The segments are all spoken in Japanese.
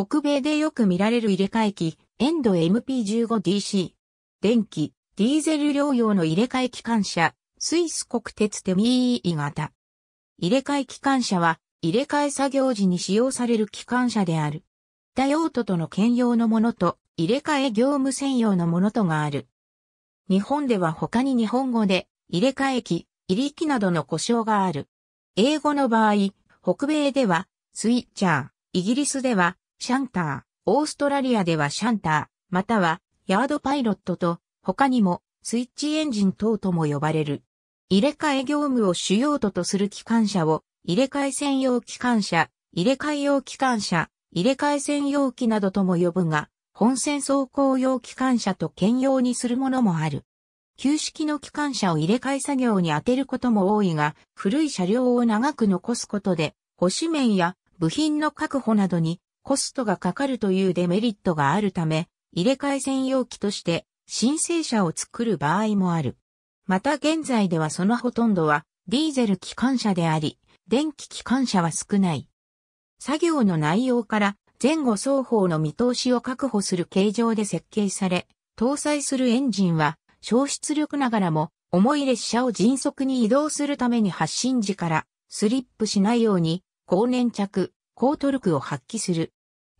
北米でよく見られる入れ替え機、エンド MP15DC。電気、ディーゼル療養の入れ替え機関車、スイス国鉄テミー型。入れ替え機関車は、入れ替え作業時に使用される機関車である。他用途との兼用のものと、入れ替え業務専用のものとがある。日本では他に日本語で、入れ替え機、入り機などの故障がある。英語の場合、北米では、スイッチャー、イギリスでは、シャンター、オーストラリアではシャンター、またはヤードパイロットと他にもスイッチエンジン等とも呼ばれる。入れ替え業務を主要度とする機関車を入れ替え専用機関車、入れ替え用機関車、入れ替え専用機などとも呼ぶが、本線走行用機関車と兼用にするものもある。旧式の機関車を入れ替え作業に当てることも多いが、古い車両を長く残すことで、保守面や部品の確保などにコストがかかるというデメリットがあるため、入れ替え専用機として申請者を作る場合もある。また現在ではそのほとんどはディーゼル機関車であり、電気機関車は少ない。作業の内容から前後双方の見通しを確保する形状で設計され、搭載するエンジンは消失力ながらも重い列車を迅速に移動するために発進時からスリップしないように高粘着、高トルクを発揮する。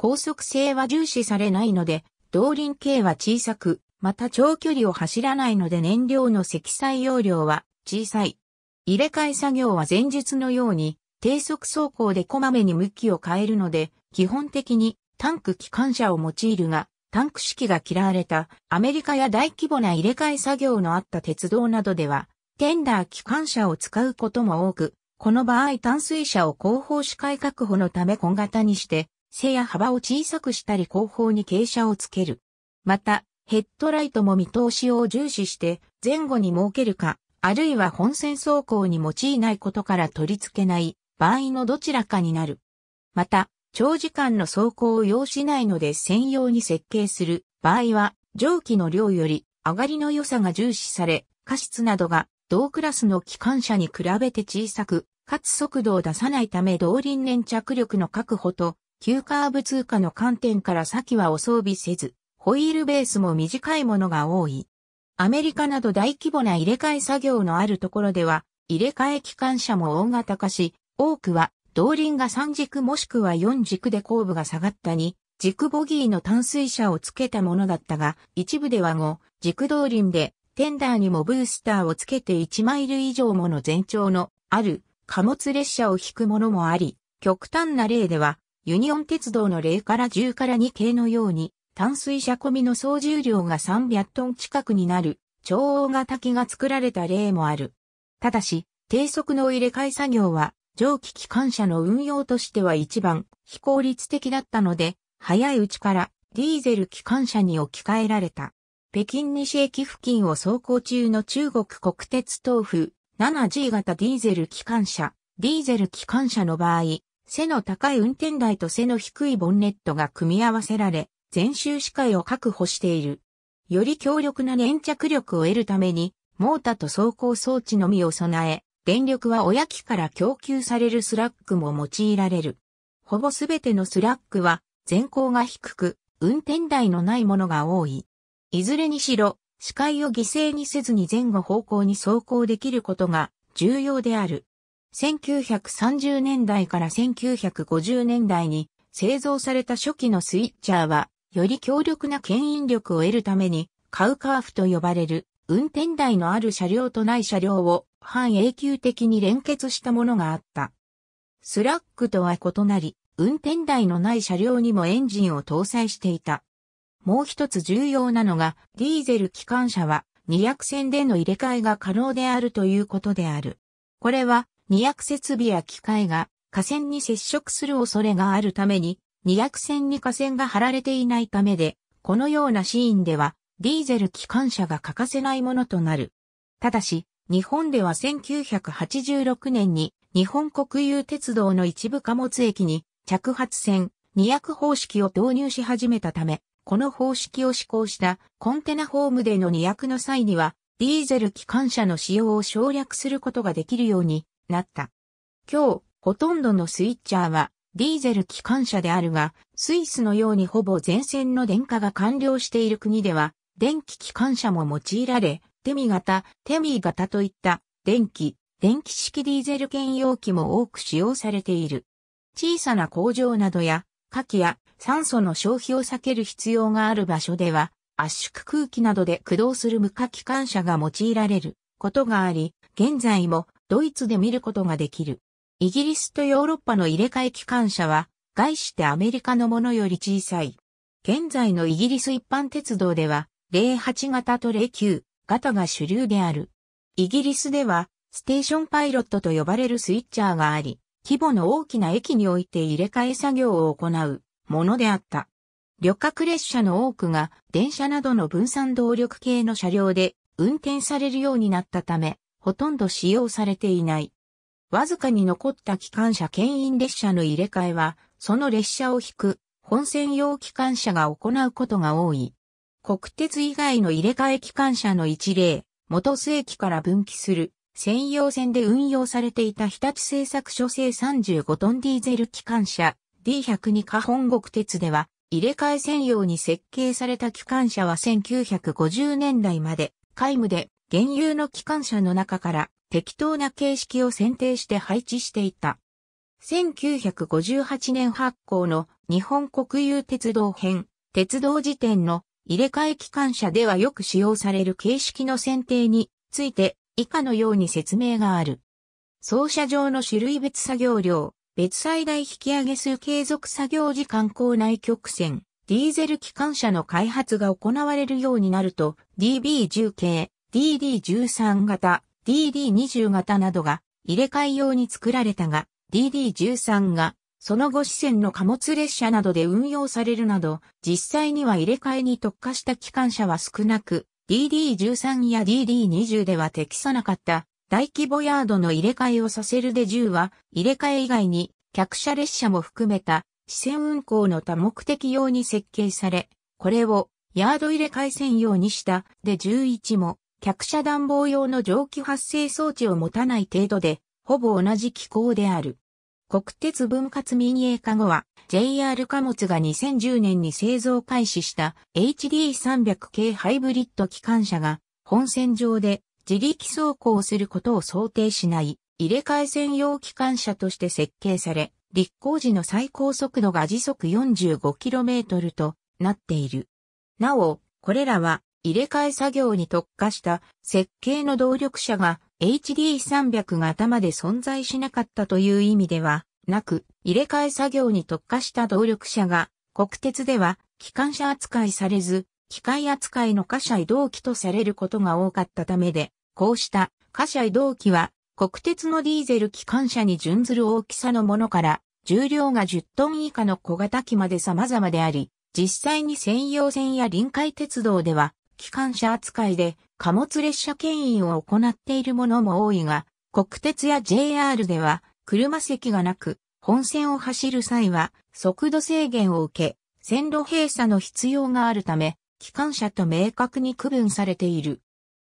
高速性は重視されないので、動輪径は小さく、また長距離を走らないので燃料の積載容量は小さい。入れ替え作業は前述のように、低速走行でこまめに向きを変えるので、基本的にタンク機関車を用いるが、タンク式が嫌われたアメリカや大規模な入れ替え作業のあった鉄道などでは、テンダー機関車を使うことも多く、この場合淡水車を後方視界確保のため小型にして、背や幅を小さくしたり後方に傾斜をつける。また、ヘッドライトも見通しを重視して前後に設けるか、あるいは本線走行に用いないことから取り付けない場合のどちらかになる。また、長時間の走行を要しないので専用に設計する場合は、蒸気の量より上がりの良さが重視され、過失などが同クラスの機関車に比べて小さく、かつ速度を出さないため同輪粘着力の確保と急カーブ通過の観点から先はお装備せず、ホイールベースも短いものが多い。アメリカなど大規模な入れ替え作業のあるところでは、入れ替え機関車も大型化し、多くは、動輪が3軸もしくは4軸で後部が下がったに、軸ボギーの淡水車をつけたものだったが、一部では5、軸動輪で、テンダーにもブースターをつけて1マイル以上もの全長のある貨物列車を引くものもあり、極端な例ではユニオン鉄道の0から10から2系のように、淡水車込みの総重量が300トン近くになる、超大型機が作られた例もある。ただし、低速の入れ替え作業は、蒸気機関車の運用としては一番非効率的だったので、早いうちからディーゼル機関車に置き換えられた。北京西駅付近を走行中の中国国鉄東風 7G 型ディーゼル機関車、ディーゼル機関車の場合、背の高い運転台と背の低いボンネットが組み合わせられ、全周視界を確保している。より強力な粘着力を得るために、モータと走行装置のみを備え、電力は親機から供給されるスラックも用いられる。ほぼすべてのスラックは、前高が低く、運転台のないものが多い。いずれにしろ、視界を犠牲にせずに前後方向に走行できることが重要である。1930年代から1950年代に製造された初期のスイッチャーは、より強力な牽引力を得るために、カウカーフと呼ばれる、運転台のある車両とない車両を半永久的に連結したものがあった。スラックとは異なり、運転台のない車両にもエンジンを搭載していた。もう一つ重要なのが、ディーゼル機関車は、二役線での入れ替えが可能であるということである。これは、二役設備や機械が河川に接触する恐れがあるために、二役船に河線が張られていないためで、このようなシーンでは、ディーゼル機関車が欠かせないものとなる。ただし、日本では1986年に日本国有鉄道の一部貨物駅に着発線二役方式を導入し始めたため、この方式を施行したコンテナホームでの二役の際には、ディーゼル機関車の使用を省略することができるようになった。今日、ほとんどのスイッチャーはディーゼル機関車であるが、スイスのようにほぼ全線の電化が完了している国では、電気機関車も用いられ、テミ型、テミ型といった電気、電気式ディーゼル兼用機も多く使用されている。小さな工場などや、火器や酸素の消費を避ける必要がある場所では、圧縮空気などで駆動する無火機関車が用いられることがあり、現在もドイツで見ることができる。イギリスとヨーロッパの入れ替え機関車は、外してアメリカのものより小さい。現在のイギリス一般鉄道では、08型と09型が主流である。イギリスでは、ステーションパイロットと呼ばれるスイッチャーがあり、規模の大きな駅において入れ替え作業を行うものであった。旅客列車の多くが電車などの分散動力系の車両で運転されるようになったため、ほとんど使用されていない。わずかに残った機関車牽引列車の入れ替えは、その列車を引く本線用機関車が行うことが多い。国鉄以外の入れ替え機関車の一例、元末期から分岐する専用線で運用されていた日立製作所製35トンディーゼル機関車 D102 か本国鉄では入れ替え専用に設計された機関車は1950年代まで、皆無で現有の機関車の中から適当な形式を選定して配置していた。1958年発行の日本国有鉄道編、鉄道辞典の入れ替え機関車ではよく使用される形式の選定について以下のように説明がある。操車上の種類別作業量、別最大引き上げ数継続作業時間校内曲線、ディーゼル機関車の開発が行われるようになると DB10 系、DD13 型、DD20 型などが入れ替え用に作られたが、DD13 がその後支線の貨物列車などで運用されるなど、実際には入れ替えに特化した機関車は少なく、DD13 や DD20 では適さなかった大規模ヤードの入れ替えをさせるで10は入れ替え以外に客車列車も含めた支線運行の多目的用に設計され、これをヤード入れ替え専用にしたで11も客車暖房用の蒸気発生装置を持たない程度で、ほぼ同じ機構である。国鉄分割民営化後は JR 貨物が2010年に製造開始した HD300 系ハイブリッド機関車が本線上で自力走行することを想定しない入れ替え専用機関車として設計され、立候時の最高速度が時速 45km となっている。なお、これらは入れ替え作業に特化した設計の動力車が HD300 が頭で存在しなかったという意味ではなく、入れ替え作業に特化した動力車が国鉄では機関車扱いされず、機械扱いの貨車移動機とされることが多かったためで、こうした貨車移動機は国鉄のディーゼル機関車に準ずる大きさのものから重量が10トン以下の小型機まで様々であり、実際に専用線や臨海鉄道では機関車扱いで貨物列車牽引を行っているものも多いが、国鉄や JR では車席がなく、本線を走る際は速度制限を受け、線路閉鎖の必要があるため、機関車と明確に区分されている。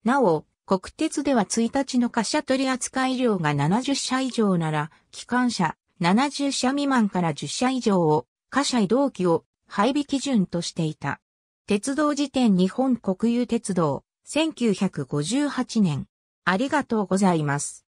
なお、国鉄では1日の貨車取扱量が70社以上なら、機関車70社未満から10社以上を、貨車移動機を配備基準としていた。鉄道辞典日本国有鉄道、1958年。ありがとうございます。